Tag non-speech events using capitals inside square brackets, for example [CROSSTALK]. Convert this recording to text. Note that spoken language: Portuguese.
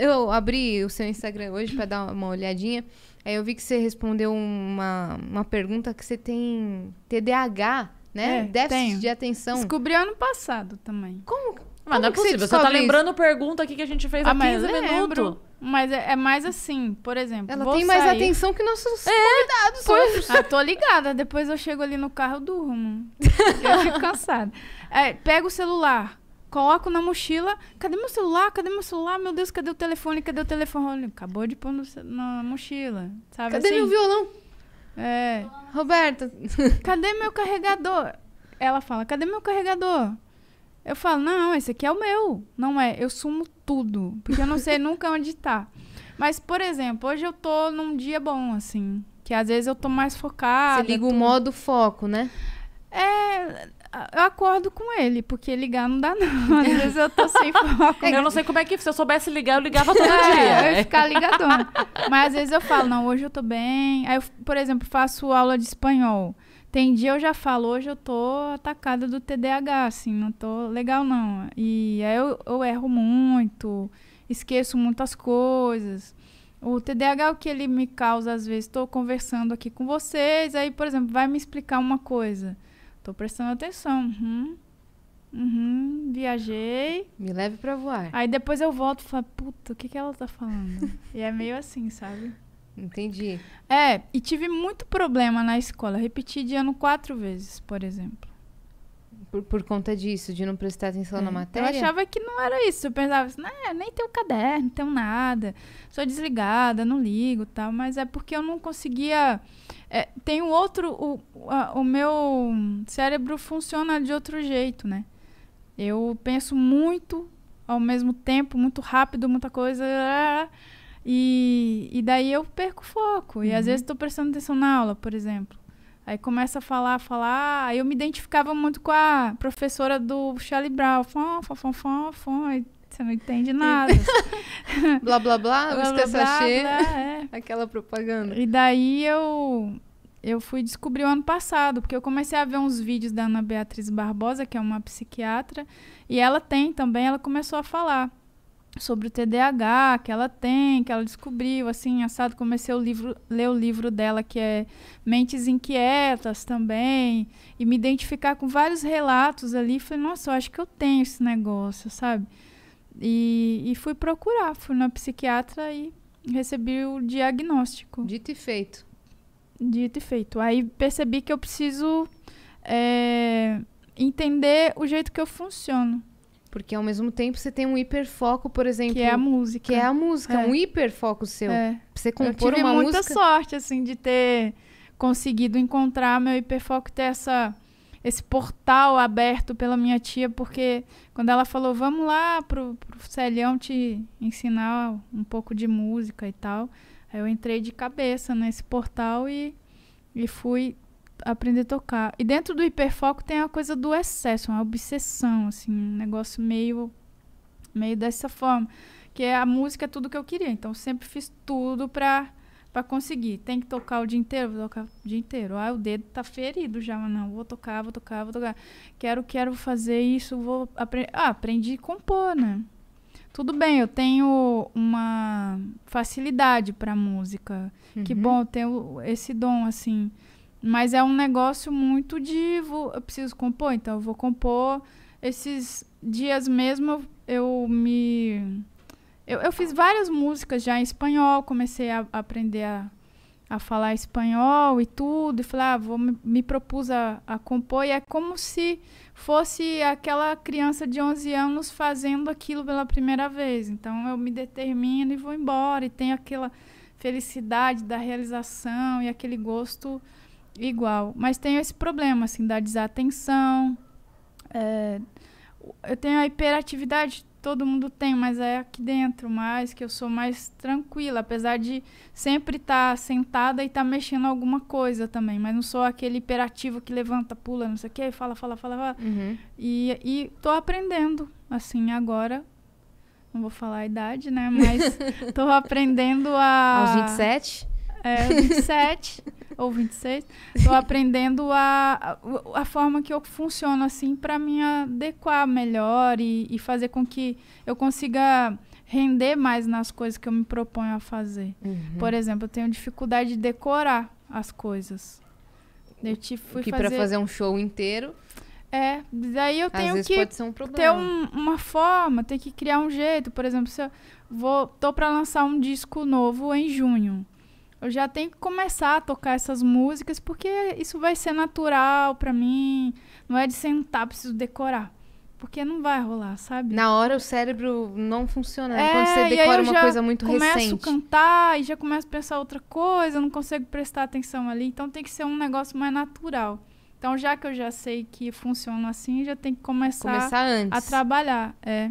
eu abri o seu Instagram hoje para dar uma olhadinha. Aí eu vi que você respondeu uma, uma pergunta que você tem TDAH, né? É, Déficit tenho. de atenção. Descobri ano passado também. Como? Mas não é possível. Você, você tá lembrando isso? pergunta aqui que a gente fez ah, há 15 minutos. Mas é, é, mais assim, por exemplo. Ela tem mais sair... atenção que nossos é, convidados. Pois, [LAUGHS] ah, tô ligada. Depois eu chego ali no carro do durmo. Eu fico cansada. É, pega o celular coloco na mochila. Cadê meu celular? Cadê meu celular? Meu Deus, cadê o telefone? Cadê o telefone? Acabou de pôr no, na mochila. Sabe cadê assim? meu violão? É. Roberto. [LAUGHS] cadê meu carregador? Ela fala, cadê meu carregador? Eu falo, não, esse aqui é o meu. Não é, eu sumo tudo. Porque eu não sei [LAUGHS] nunca onde tá. Mas, por exemplo, hoje eu tô num dia bom, assim. Que às vezes eu tô mais focada. Você liga tô... o modo foco, né? É, eu acordo com ele, porque ligar não dá não. Às [LAUGHS] vezes eu tô sem foco. eu não sei como é que, se eu soubesse ligar, eu ligava todo é, dia. Eu ia ficar ligadona. Mas às vezes eu falo, não, hoje eu tô bem. Aí eu, por exemplo, faço aula de espanhol. Tem dia eu já falo, hoje eu tô atacada do TDAH, assim, não tô legal não. E aí eu, eu erro muito, esqueço muitas coisas. O TDAH é o que ele me causa às vezes. Estou conversando aqui com vocês, aí, por exemplo, vai me explicar uma coisa. Tô prestando atenção. Uhum. Uhum, viajei. Me leve para voar. Aí depois eu volto e falo, puta, o que, que ela tá falando? [LAUGHS] e é meio assim, sabe? Entendi. É, e tive muito problema na escola. Repeti de ano quatro vezes, por exemplo por, por conta disso, de não prestar atenção é. na matéria? Eu achava que não era isso. Eu pensava assim, nem né, nem tenho caderno, não tenho nada. Sou desligada, não ligo tal. Mas é porque eu não conseguia... É, tem o um outro... O, a, o meu cérebro funciona de outro jeito, né? Eu penso muito ao mesmo tempo, muito rápido, muita coisa. E, e daí eu perco o foco. E às uhum. vezes estou prestando atenção na aula, por exemplo. Aí começa a falar, a falar. Aí eu me identificava muito com a professora do Charlie Brown. Fom, fom, fom, fom, fom. Você não entende nada. [LAUGHS] blá, blá, blá, blá, blá, blá, é. [LAUGHS] Aquela propaganda. E daí eu, eu fui descobrir o ano passado, porque eu comecei a ver uns vídeos da Ana Beatriz Barbosa, que é uma psiquiatra, e ela tem também, ela começou a falar sobre o TDAH que ela tem, que ela descobriu, assim, assado, comecei o livro, ler o livro dela que é Mentes Inquietas também, e me identificar com vários relatos ali, falei, nossa, eu acho que eu tenho esse negócio, sabe? E, e fui procurar, fui na psiquiatra e recebi o diagnóstico. Dito e feito. Dito e feito. Aí percebi que eu preciso é, entender o jeito que eu funciono. Porque ao mesmo tempo você tem um hiperfoco, por exemplo. Que é a música. Que é a música, é. um hiperfoco seu. É. Você compor uma música. Eu tive muita música... sorte, assim, de ter conseguido encontrar meu hiperfoco, ter essa, esse portal aberto pela minha tia, porque quando ela falou, vamos lá pro, pro Celião te ensinar um pouco de música e tal, aí eu entrei de cabeça nesse portal e, e fui aprender a tocar. E dentro do hiperfoco tem a coisa do excesso, uma obsessão, assim, um negócio meio, meio dessa forma. Que é a música é tudo que eu queria. Então, eu sempre fiz tudo pra, para conseguir. Tem que tocar o dia inteiro? Vou tocar o dia inteiro. Ah, o dedo tá ferido já. Mas não, vou tocar, vou tocar, vou tocar. Quero, quero fazer isso, vou aprender. Ah, aprendi a compor, né? Tudo bem, eu tenho uma facilidade para música. Uhum. Que bom, eu tenho esse dom, assim. Mas é um negócio muito de. eu preciso compor, então eu vou compor. Esses dias mesmo eu, eu me. Eu, eu, fiz várias músicas já em espanhol, comecei a, a aprender a, a, falar espanhol e tudo. E falei, ah, vou, me, me propus a, a, compor. E é como se fosse aquela criança de 11 anos fazendo aquilo pela primeira vez. Então eu me determino e vou embora. E tenho aquela felicidade da realização e aquele gosto igual. Mas tenho esse problema, assim, da desatenção. É, eu tenho a hiperatividade, todo mundo tem, mas é aqui dentro mais, que eu sou mais tranquila, apesar de sempre estar tá sentada e estar tá mexendo alguma coisa também, mas não sou aquele hiperativo que levanta, pula, não sei o quê, fala, fala, fala, fala. Uhum. E, e tô aprendendo, assim, agora. Não vou falar a idade, né? Mas [LAUGHS] tô aprendendo a. Aos 27? É, 27. [LAUGHS] ou 26, estou aprendendo a, a, a forma que eu funciono, assim, para me adequar melhor e, e fazer com que eu consiga render mais nas coisas que eu me proponho a fazer. Uhum. Por exemplo, eu tenho dificuldade de decorar as coisas. Eu te fui que fazer... para fazer um show inteiro. É, daí eu tenho que um ter um, uma forma, ter que criar um jeito. Por exemplo, se eu vou, tô para lançar um disco novo em junho eu já tenho que começar a tocar essas músicas porque isso vai ser natural para mim. Não é de sentar, preciso decorar. Porque não vai rolar, sabe? Na hora o cérebro não funciona. Né? É, quando você decora uma coisa muito recente. Eu começo a cantar e já começo a pensar outra coisa, não consigo prestar atenção ali. Então tem que ser um negócio mais natural. Então já que eu já sei que funciona assim, já tem que começar, começar a trabalhar. É.